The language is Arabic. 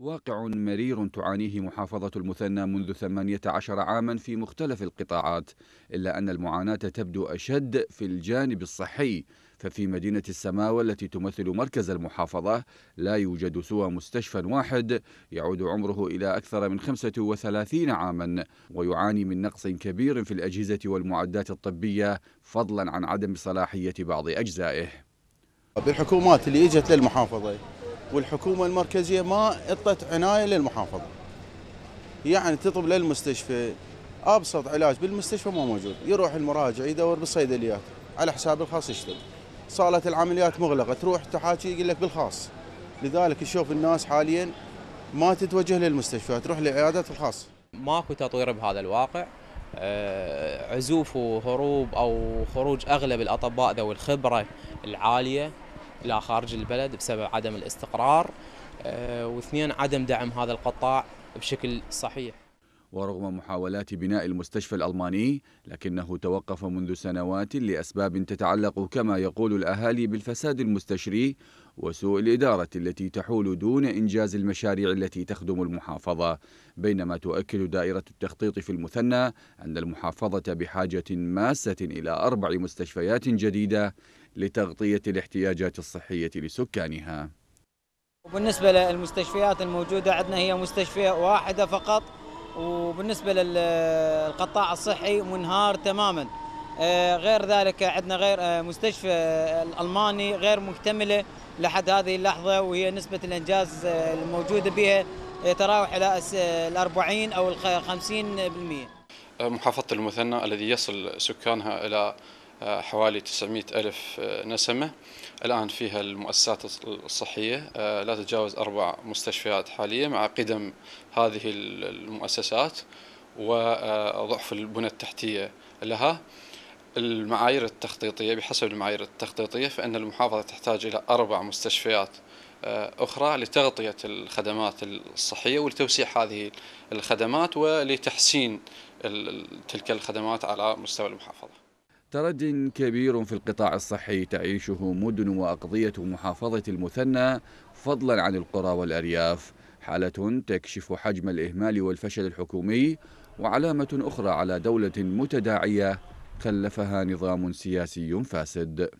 واقع مرير تعانيه محافظة المثنى منذ 18 عاما في مختلف القطاعات إلا أن المعاناة تبدو أشد في الجانب الصحي ففي مدينة السماوة التي تمثل مركز المحافظة لا يوجد سوى مستشفى واحد يعود عمره إلى أكثر من 35 عاما ويعاني من نقص كبير في الأجهزة والمعدات الطبية فضلا عن عدم صلاحية بعض أجزائه بالحكومات اللي اجت للمحافظة والحكومه المركزيه ما اعطت عنايه للمحافظه. يعني تطلب للمستشفى ابسط علاج بالمستشفى ما موجود، يروح المراجع يدور بالصيدليات على حساب الخاص يشتغل. صاله العمليات مغلقه، تروح تحاكي يقول لك بالخاص. لذلك تشوف الناس حاليا ما تتوجه للمستشفى، تروح للعيادات الخاصه. ماكو تطوير بهذا الواقع. آه، عزوف وهروب او خروج اغلب الاطباء ذوي الخبره العاليه الى خارج البلد بسبب عدم الاستقرار آه، واثنين عدم دعم هذا القطاع بشكل صحيح ورغم محاولات بناء المستشفى الألماني لكنه توقف منذ سنوات لأسباب تتعلق كما يقول الأهالي بالفساد المستشري وسوء الإدارة التي تحول دون إنجاز المشاريع التي تخدم المحافظة بينما تؤكد دائرة التخطيط في المثنى أن المحافظة بحاجة ماسة إلى أربع مستشفيات جديدة لتغطية الاحتياجات الصحية لسكانها وبالنسبة للمستشفيات الموجودة عندنا هي مستشفى واحدة فقط وبالنسبة للقطاع الصحي منهار تماما آه، غير ذلك عندنا غير آه، مستشفى الألماني غير مكتملة لحد هذه اللحظة وهي نسبة الإنجاز آه، الموجودة بها يتراوح إلى الأربعين أو الخمسين بالمئة محافظة المثنى الذي يصل سكانها إلى حوالي 900 ألف آه، نسمة الآن فيها المؤسسات الصحية آه، لا تتجاوز أربع مستشفيات حاليا مع قدم هذه المؤسسات وضعف آه، البنى التحتية لها المعايير التخطيطية بحسب المعايير التخطيطية فإن المحافظة تحتاج إلى أربع مستشفيات أخرى لتغطية الخدمات الصحية ولتوسيع هذه الخدمات ولتحسين تلك الخدمات على مستوى المحافظة تردي كبير في القطاع الصحي تعيشه مدن وأقضية محافظة المثنى فضلا عن القرى والأرياف حالة تكشف حجم الإهمال والفشل الحكومي وعلامة أخرى على دولة متداعية خلفها نظام سياسي فاسد